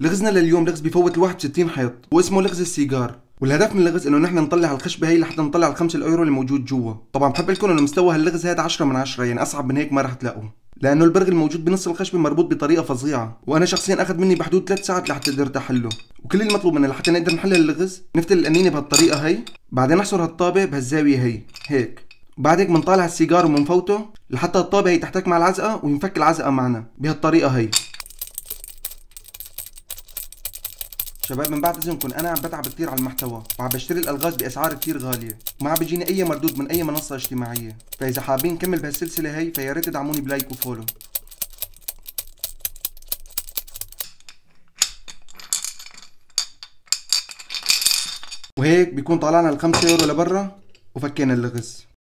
لغزنا لليوم لغز بفوت ال 61 حيط واسمه لغز السيجار والهدف من اللغز انه نحن نطلع الخشبه هي لحتى نطلع الخمسة الايرو اللي موجود جوا طبعا بحب لكم انه مستوى هاللغز هذا 10 من 10 يعني اصعب من هيك ما رح تلاقوه لانه البرغ الموجود بنص الخشبه مربوط بطريقه فظيعه وانا شخصيا اخذ مني بحدود 3 ساعات لحتى قدرت احله وكل المطلوب منا لحتى نقدر نحل اللغز نفتل القنينه بهالطريقه هي بعدين نحصر هالطابه بهالزاويه هي هيك بعد هيك بنطالع السيجار ومنفوته لحتى الطابه هي تحتك مع العزقه وينفك العزقه معنا بهالطريقه هي شباب من بعد اذنكم انا عم بتعب كثير على المحتوى وعم بشتري الالغاز باسعار كثير غاليه وما عم بيجيني اي مردود من اي منصه اجتماعيه فاذا حابين نكمل بهالسلسله هي فيا ريت تدعموني بلايك وفولو وهيك بيكون طلعنا ال 5 يورو لبرا وفكينا اللغز